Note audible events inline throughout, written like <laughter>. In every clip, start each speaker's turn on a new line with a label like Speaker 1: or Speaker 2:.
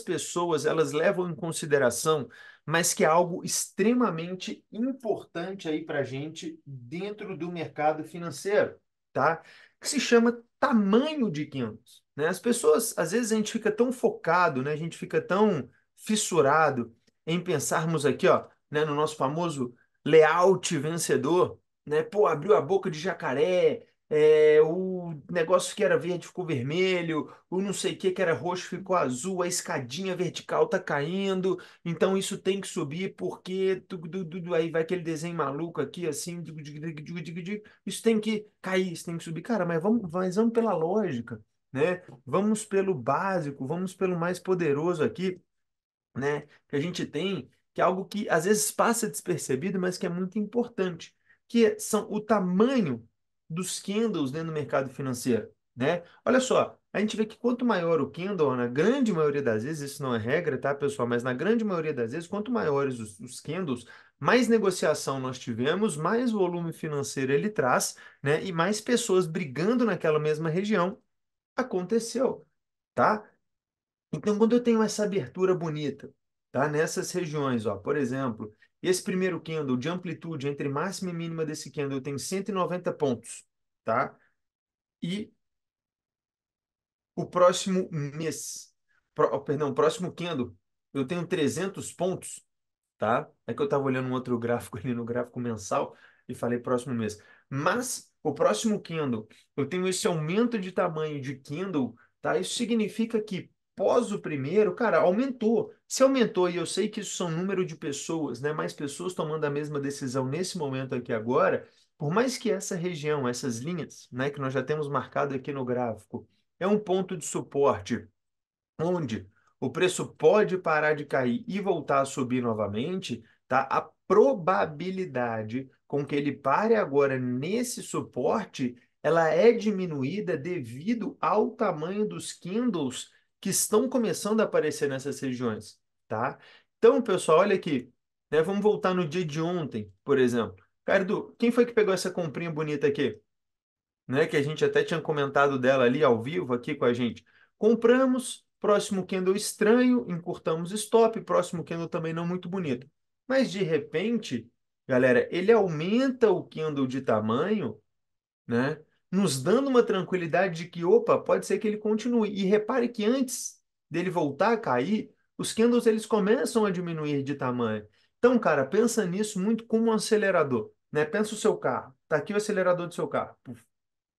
Speaker 1: pessoas elas levam em consideração, mas que é algo extremamente importante aí para a gente dentro do mercado financeiro, tá? Que se chama tamanho de quintos. Né? As pessoas, às vezes, a gente fica tão focado, né? a gente fica tão fissurado em pensarmos aqui, ó, né? no nosso famoso layout vencedor, né? Pô, abriu a boca de jacaré, é, o negócio que era verde ficou vermelho, o não sei o que que era roxo ficou azul, a escadinha vertical tá caindo, então isso tem que subir porque tu, tu, tu, aí vai aquele desenho maluco aqui assim, isso tem que cair, isso tem que subir, cara, mas vamos, mas vamos pela lógica, né? Vamos pelo básico, vamos pelo mais poderoso aqui, né? Que a gente tem, que é algo que às vezes passa despercebido, mas que é muito importante, que são o tamanho dos Kindles dentro né, do mercado financeiro. Né? Olha só, a gente vê que quanto maior o Kindle, na grande maioria das vezes, isso não é regra, tá, pessoal? Mas na grande maioria das vezes, quanto maiores os, os Kindles, mais negociação nós tivemos, mais volume financeiro ele traz, né? E mais pessoas brigando naquela mesma região. Aconteceu, tá? Então, quando eu tenho essa abertura bonita, tá? nessas regiões. Ó. Por exemplo, esse primeiro candle de amplitude entre máxima e mínima desse candle eu tenho 190 pontos. Tá? E o próximo mês, pro, oh, perdão, próximo candle, eu tenho 300 pontos. Tá? É que eu estava olhando um outro gráfico <laughs> ali no gráfico mensal e falei próximo mês. Mas o próximo candle, eu tenho esse aumento de tamanho de candle, tá? Isso significa que após o primeiro, cara, aumentou. Se aumentou, e eu sei que isso são número de pessoas, né? Mais pessoas tomando a mesma decisão nesse momento aqui agora, por mais que essa região, essas linhas, né, que nós já temos marcado aqui no gráfico, é um ponto de suporte onde o preço pode parar de cair e voltar a subir novamente, tá? A probabilidade com que ele pare agora nesse suporte, ela é diminuída devido ao tamanho dos candles que estão começando a aparecer nessas regiões, tá? Então, pessoal, olha aqui, né? Vamos voltar no dia de ontem, por exemplo. Cardo, quem foi que pegou essa comprinha bonita aqui? Né? Que a gente até tinha comentado dela ali ao vivo aqui com a gente. Compramos, próximo candle estranho, encurtamos stop, próximo candle também não muito bonito. Mas de repente, galera, ele aumenta o candle de tamanho, né? nos dando uma tranquilidade de que, opa, pode ser que ele continue. E repare que antes dele voltar a cair, os candles eles começam a diminuir de tamanho. Então, cara, pensa nisso muito como um acelerador, né? Pensa o seu carro. Tá aqui o acelerador do seu carro. Puf,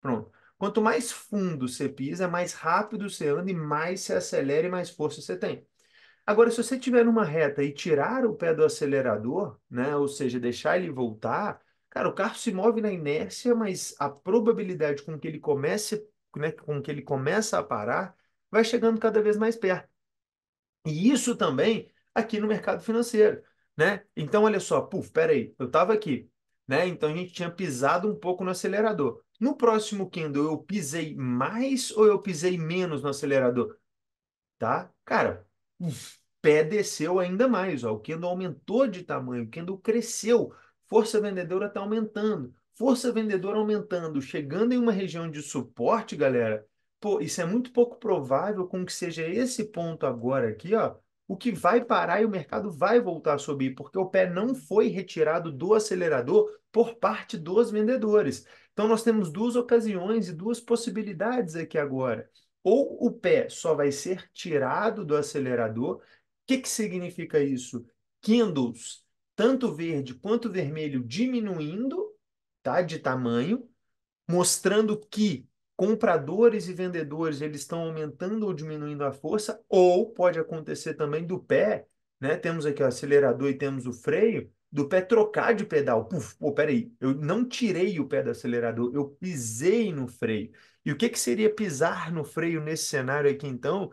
Speaker 1: pronto. Quanto mais fundo você pisa, mais rápido você anda e mais se acelera e mais força você tem. Agora, se você tiver numa reta e tirar o pé do acelerador, né, ou seja, deixar ele voltar, Cara, o carro se move na inércia, mas a probabilidade com que ele comece, né, com que ele começa a parar, vai chegando cada vez mais perto. E isso também aqui no mercado financeiro, né? Então, olha só, puf, peraí, eu estava aqui, né? Então a gente tinha pisado um pouco no acelerador. No próximo Kindle, eu pisei mais ou eu pisei menos no acelerador? Tá? Cara, o pé desceu ainda mais, ó. O Kindle aumentou de tamanho, o Kindle cresceu Força vendedora está aumentando. Força vendedora aumentando, chegando em uma região de suporte, galera. Pô, isso é muito pouco provável com que seja esse ponto agora aqui, ó, o que vai parar e o mercado vai voltar a subir, porque o pé não foi retirado do acelerador por parte dos vendedores. Então nós temos duas ocasiões e duas possibilidades aqui agora. Ou o pé só vai ser tirado do acelerador. O que, que significa isso? Kindles tanto verde quanto vermelho diminuindo tá, de tamanho, mostrando que compradores e vendedores eles estão aumentando ou diminuindo a força, ou pode acontecer também do pé, né? Temos aqui o acelerador e temos o freio, do pé trocar de pedal. Puf, pô, peraí, eu não tirei o pé do acelerador, eu pisei no freio. E o que, que seria pisar no freio nesse cenário aqui, então?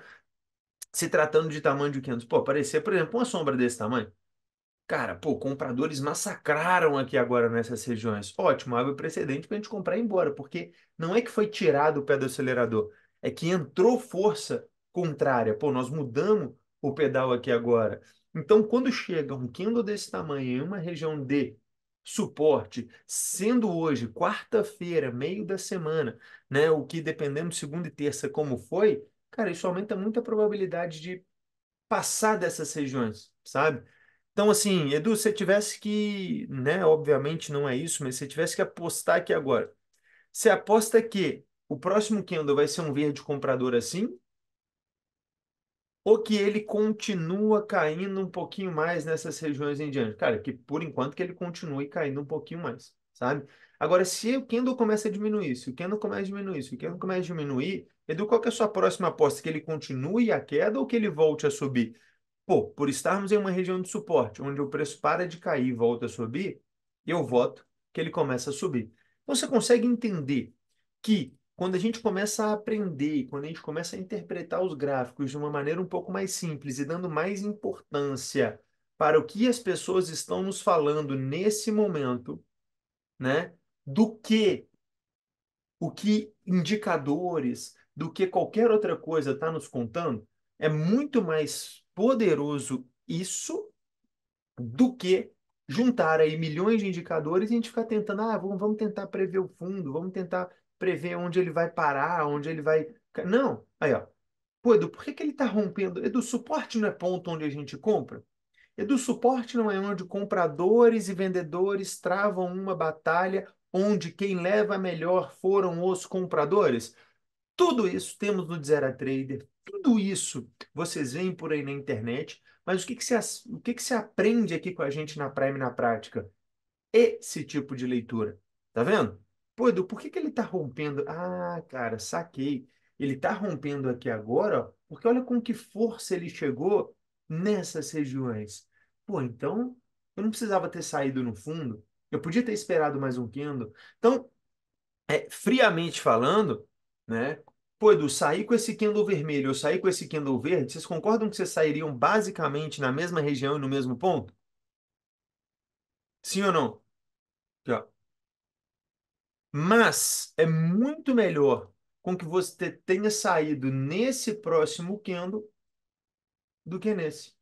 Speaker 1: Se tratando de tamanho de 500, pô, aparecer, por exemplo, uma sombra desse tamanho, Cara, pô, compradores massacraram aqui agora nessas regiões. Ótimo, abre o precedente para a gente comprar e ir embora, porque não é que foi tirado o pé do acelerador, é que entrou força contrária. Pô, nós mudamos o pedal aqui agora. Então, quando chega um candle desse tamanho em uma região de suporte, sendo hoje quarta-feira, meio da semana, né, o que dependendo segunda e terça como foi, cara, isso aumenta muito a probabilidade de passar dessas regiões, sabe? Então, assim, Edu, se você tivesse que, né, obviamente não é isso, mas se você tivesse que apostar aqui agora, você aposta que o próximo candle vai ser um verde comprador assim? Ou que ele continua caindo um pouquinho mais nessas regiões em diante? Cara, que por enquanto que ele continue caindo um pouquinho mais, sabe? Agora, se o candle começa a diminuir, se o candle começa a diminuir, se o candle começa a diminuir, Edu, qual é a sua próxima aposta? Que ele continue a queda ou que ele volte a subir? Pô, por estarmos em uma região de suporte, onde o preço para de cair e volta a subir, eu voto que ele começa a subir. Então, você consegue entender que quando a gente começa a aprender, quando a gente começa a interpretar os gráficos de uma maneira um pouco mais simples e dando mais importância para o que as pessoas estão nos falando nesse momento, né? Do que o que indicadores, do que qualquer outra coisa está nos contando, é muito mais poderoso isso do que juntar aí milhões de indicadores e a gente ficar tentando, ah, vamos, vamos tentar prever o fundo, vamos tentar prever onde ele vai parar, onde ele vai. Não, aí ó. Pô, Edu, por que, que ele está rompendo? Edu, suporte não é ponto onde a gente compra? Edu, suporte não é onde compradores e vendedores travam uma batalha onde quem leva melhor foram os compradores? Tudo isso temos no Zero Trader, tudo isso vocês veem por aí na internet, mas o que, que, você, o que, que você aprende aqui com a gente na Prime na prática? Esse tipo de leitura. Tá vendo? Pô, Edu, por que, que ele está rompendo? Ah, cara, saquei. Ele está rompendo aqui agora, porque olha com que força ele chegou nessas regiões. Pô, então eu não precisava ter saído no fundo. Eu podia ter esperado mais um Kindle. Então, é, friamente falando, né, Pô, Edu, sair com esse Kindle vermelho ou sair com esse Kindle verde, vocês concordam que vocês sairiam basicamente na mesma região e no mesmo ponto? Sim ou não? Aqui, ó. Mas é muito melhor com que você tenha saído nesse próximo Kindle do que nesse.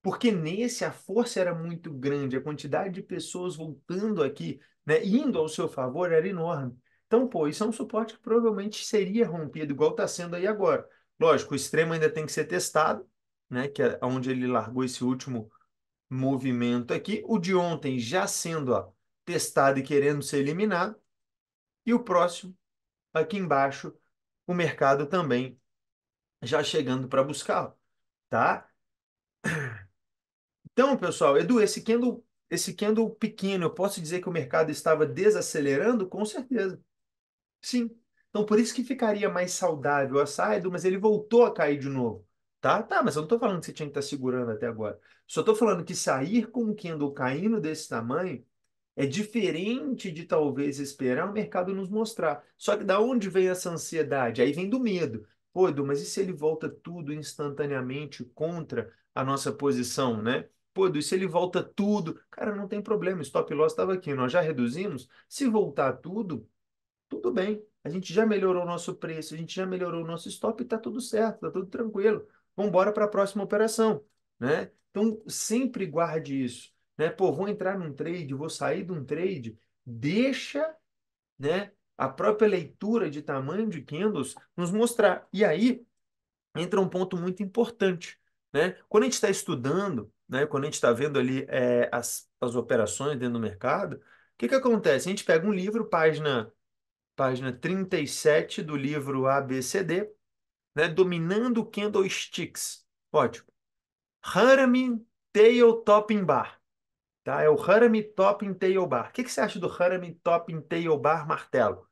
Speaker 1: Porque nesse a força era muito grande, a quantidade de pessoas voltando aqui, né, indo ao seu favor era enorme. Então, pô, isso é um suporte que provavelmente seria rompido, igual está sendo aí agora. Lógico, o extremo ainda tem que ser testado, né? Que é onde ele largou esse último movimento aqui. O de ontem já sendo ó, testado e querendo ser eliminado. E o próximo, aqui embaixo, o mercado também já chegando para buscar, tá? Então, pessoal, Edu, esse candle, esse candle pequeno, eu posso dizer que o mercado estava desacelerando? Com certeza. Sim. Então por isso que ficaria mais saudável a ah, saída mas ele voltou a cair de novo. Tá, tá, mas eu não estou falando que você tinha que estar tá segurando até agora. Só estou falando que sair com o candle caindo desse tamanho é diferente de talvez esperar o mercado nos mostrar. Só que da onde vem essa ansiedade? Aí vem do medo. Pô, Edu, mas e se ele volta tudo instantaneamente contra a nossa posição, né? Pô, Edu, e se ele volta tudo? Cara, não tem problema, stop loss estava aqui, nós já reduzimos. Se voltar tudo, tudo bem. A gente já melhorou o nosso preço, a gente já melhorou o nosso stop, está tudo certo, está tudo tranquilo. Vamos embora para a próxima operação. Né? Então, sempre guarde isso. Né? Pô, vou entrar num trade, vou sair de um trade, deixa né, a própria leitura de tamanho de candles nos mostrar. E aí entra um ponto muito importante. Né? Quando a gente está estudando, né, quando a gente está vendo ali é, as, as operações dentro do mercado, o que, que acontece? A gente pega um livro, página página 37 do livro ABCD, né? Dominando Candlesticks. Ótimo. Harami Tail Topping Bar. Tá? É o Harami Topping Tail Bar. O que, que você acha do Harami Topping Tail Bar martelo?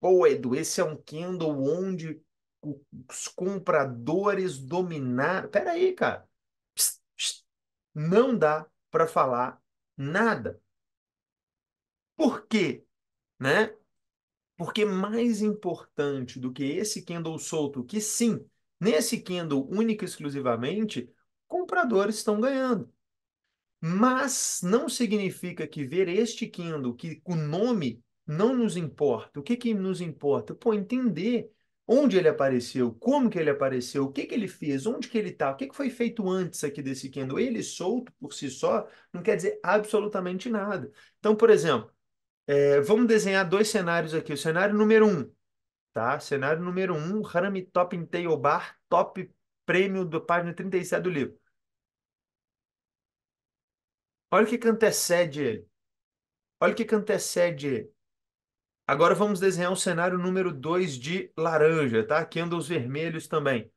Speaker 1: Pô, Edu, esse é um candle onde os compradores dominaram. Peraí, cara. Psst, psst. Não dá para falar nada. Por quê? Né? Porque mais importante do que esse candle solto, que sim, nesse candle única e exclusivamente, compradores estão ganhando. Mas não significa que ver este candle, que o nome não nos importa. O que, que nos importa? Pô, entender onde ele apareceu, como que ele apareceu, o que, que ele fez, onde que ele está, o que, que foi feito antes aqui desse candle. Ele solto por si só não quer dizer absolutamente nada. Então, por exemplo, é, vamos desenhar dois cenários aqui. O cenário número um, tá? Cenário número um, Harami Top Tail Bar, top prêmio do página 37 do livro. Olha o que, antecede ele. Olha o que, antecede ele. Agora vamos desenhar o cenário número 2 de laranja, tá? os vermelhos também.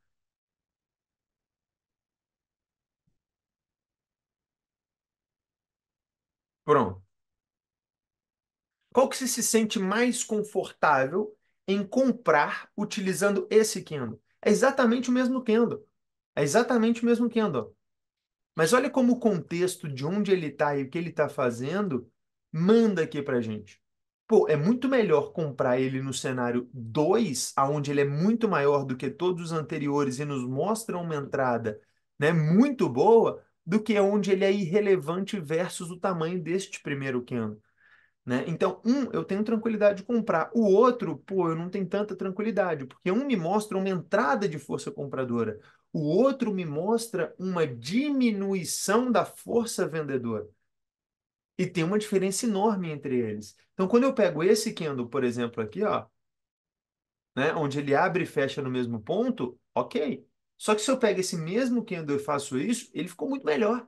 Speaker 1: Pronto. Qual que você se sente mais confortável em comprar utilizando esse Kindle? É exatamente o mesmo Kindle. É exatamente o mesmo Kindle. Mas olha como o contexto de onde ele está e o que ele está fazendo manda aqui para gente. Pô, é muito melhor comprar ele no cenário 2, aonde ele é muito maior do que todos os anteriores e nos mostra uma entrada né, muito boa, do que onde ele é irrelevante versus o tamanho deste primeiro Kindle. Né? Então, um eu tenho tranquilidade de comprar, o outro, pô, eu não tenho tanta tranquilidade, porque um me mostra uma entrada de força compradora, o outro me mostra uma diminuição da força vendedora. E tem uma diferença enorme entre eles. Então, quando eu pego esse candle, por exemplo, aqui, ó, né, onde ele abre e fecha no mesmo ponto, ok. Só que se eu pego esse mesmo candle e faço isso, ele ficou muito melhor.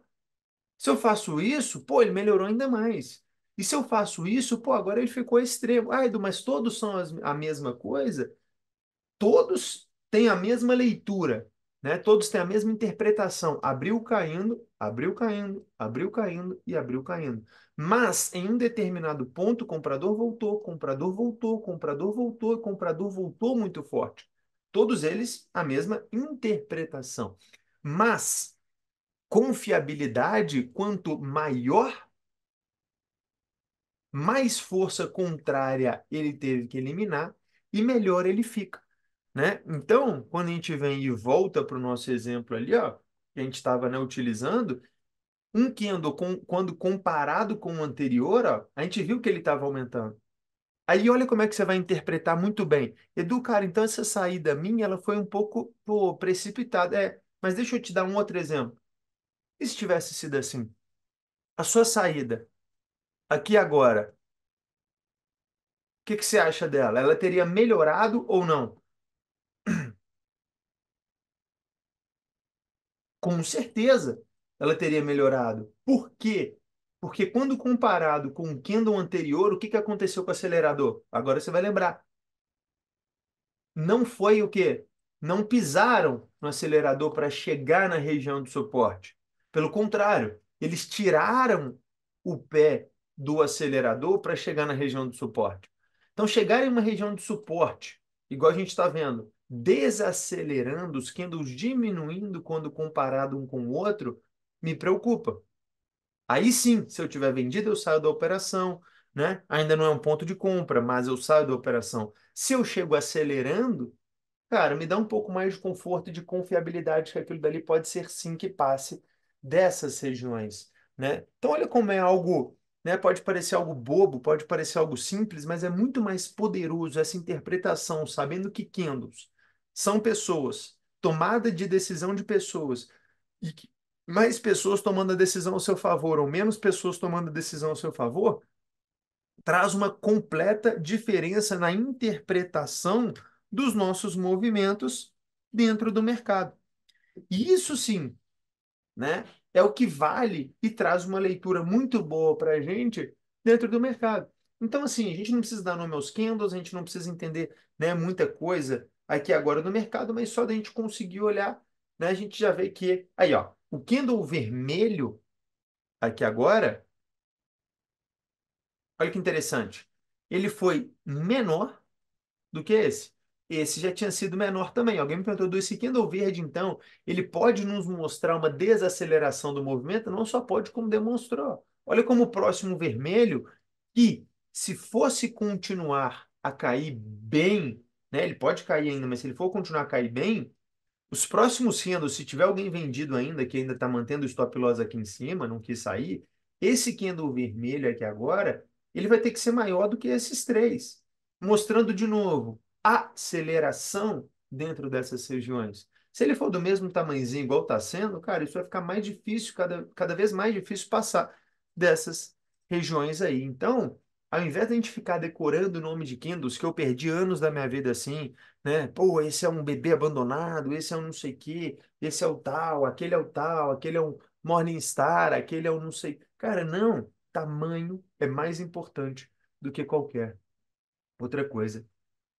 Speaker 1: Se eu faço isso, pô, ele melhorou ainda mais. E se eu faço isso, pô, agora ele ficou extremo. Ah, Edu, mas todos são as, a mesma coisa? Todos têm a mesma leitura, né? Todos têm a mesma interpretação. Abriu caindo, abriu caindo, abriu caindo e abriu caindo. Mas em um determinado ponto, comprador voltou, comprador voltou, comprador voltou, comprador voltou muito forte. Todos eles a mesma interpretação. Mas confiabilidade, quanto maior mais força contrária ele teve que eliminar e melhor ele fica. Né? Então, quando a gente vem e volta para o nosso exemplo ali, ó, que a gente estava né, utilizando, um Kendo, com, quando comparado com o anterior, ó, a gente viu que ele estava aumentando. Aí olha como é que você vai interpretar muito bem. Edu, cara, então essa saída minha ela foi um pouco pô, precipitada. É, mas deixa eu te dar um outro exemplo. E se tivesse sido assim? A sua saída aqui agora, o que, que você acha dela? Ela teria melhorado ou não? Com certeza ela teria melhorado. Por quê? Porque quando comparado com o Kendall anterior, o que, que aconteceu com o acelerador? Agora você vai lembrar. Não foi o quê? Não pisaram no acelerador para chegar na região do suporte. Pelo contrário, eles tiraram o pé do acelerador para chegar na região de suporte. Então, chegar em uma região de suporte, igual a gente está vendo, desacelerando, os candles diminuindo quando comparado um com o outro, me preocupa. Aí sim, se eu tiver vendido, eu saio da operação, né? Ainda não é um ponto de compra, mas eu saio da operação. Se eu chego acelerando, cara, me dá um pouco mais de conforto e de confiabilidade que aquilo dali pode ser sim que passe dessas regiões, né? Então olha como é algo né? Pode parecer algo bobo, pode parecer algo simples, mas é muito mais poderoso essa interpretação, sabendo que candles são pessoas, tomada de decisão de pessoas, e que mais pessoas tomando a decisão ao seu favor ou menos pessoas tomando a decisão ao seu favor, traz uma completa diferença na interpretação dos nossos movimentos dentro do mercado. E isso sim, né, é o que vale e traz uma leitura muito boa para a gente dentro do mercado. Então, assim, a gente não precisa dar nome aos candles, a gente não precisa entender né, muita coisa aqui agora do mercado, mas só da gente conseguir olhar, né, a gente já vê que. Aí, ó, o candle vermelho aqui agora, olha que interessante, ele foi menor do que esse esse já tinha sido menor também. Alguém me perguntou, esse candle verde, então, ele pode nos mostrar uma desaceleração do movimento? Não só pode, como demonstrou. Olha como o próximo vermelho, que se fosse continuar a cair bem, né, ele pode cair ainda, mas se ele for continuar a cair bem, os próximos candles, se tiver alguém vendido ainda, que ainda está mantendo o stop loss aqui em cima, não quis sair, esse candle vermelho aqui agora, ele vai ter que ser maior do que esses três. Mostrando de novo aceleração dentro dessas regiões. Se ele for do mesmo tamanhozinho, igual está sendo, cara, isso vai ficar mais difícil, cada, cada vez mais difícil passar dessas regiões aí. Então, ao invés de a gente ficar decorando o nome de Kindles, que eu perdi anos da minha vida assim, né? Pô, esse é um bebê abandonado, esse é um não sei o quê, esse é o tal, aquele é o tal, aquele é um Morningstar, aquele é um não sei. Cara, não. Tamanho é mais importante do que qualquer outra coisa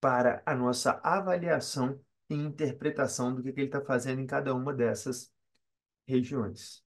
Speaker 1: para a nossa avaliação e interpretação do que, ele está fazendo em cada uma dessas regiões.